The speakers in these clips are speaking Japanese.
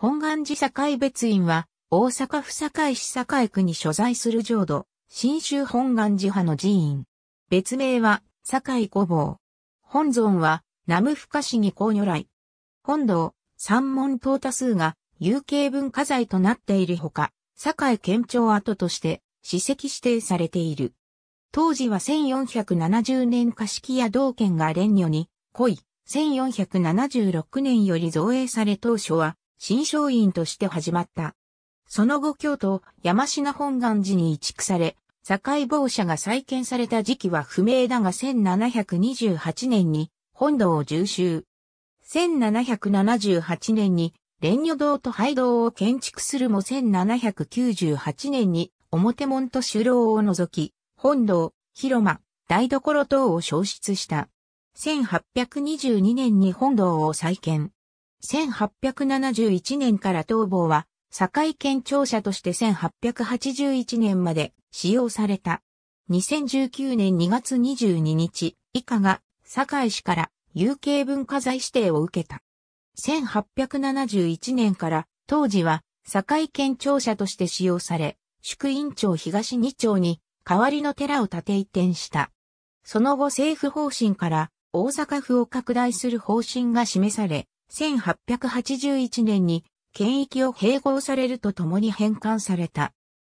本願寺堺別院は、大阪府堺市堺区に所在する浄土、新州本願寺派の寺院。別名は、堺御坊。本尊は、南無深市に高如来。本堂、三門等多数が、有形文化財となっているほか、堺県庁跡として、史跡指定されている。当時は1470年貸式や道県が連女に、恋、1476年より造営され当初は、新商院として始まった。その後京都山品本願寺に移築され、境坊社が再建された時期は不明だが1728年に本堂を重修。1778年に蓮女堂と廃堂を建築するも1798年に表門と首楼を除き、本堂、広間、台所等を消失した。1822年に本堂を再建。1871年から東房は、堺県庁舎として1881年まで使用された。2019年2月22日以下が堺市から有形文化財指定を受けた。1871年から当時は堺県庁舎として使用され、宿院町東2町に代わりの寺を建て移転した。その後政府方針から大阪府を拡大する方針が示され、1881年に県域を併合されるとともに返還された。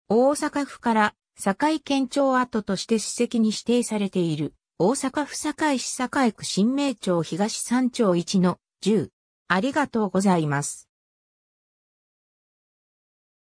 大阪府から堺県庁跡として史跡に指定されている大阪府堺市堺区新名町東三町1の10。ありがとうございます。